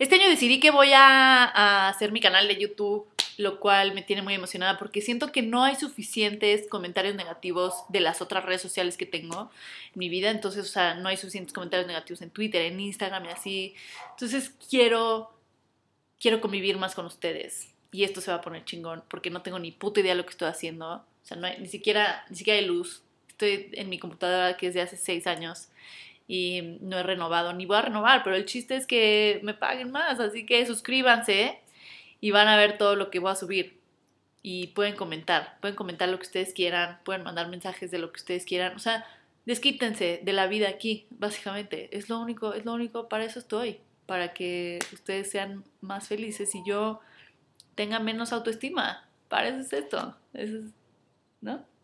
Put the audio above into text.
Este año decidí que voy a, hacer mi canal de YouTube, lo cual me tiene muy emocionada porque siento que no hay suficientes comentarios negativos de las otras redes sociales que tengo en mi vida. Entonces, o sea, no hay suficientes comentarios negativos en Twitter, en Instagram y así. Entonces, quiero, quiero convivir más con ustedes. Y esto se va a poner chingón porque no tengo ni puta idea de lo que estoy haciendo. O sea, no hay, ni, siquiera, ni siquiera hay luz. Estoy en mi computadora que es de hace seis años y no he renovado ni voy a renovar, pero el chiste es que me paguen más, así que suscríbanse y van a ver todo lo que voy a subir. Y pueden comentar, pueden comentar lo que ustedes quieran, pueden mandar mensajes de lo que ustedes quieran, o sea, desquítense de la vida aquí, básicamente. Es lo único, es lo único, para eso estoy, para que ustedes sean más felices y yo tenga menos autoestima. Para eso es esto, eso es, ¿no?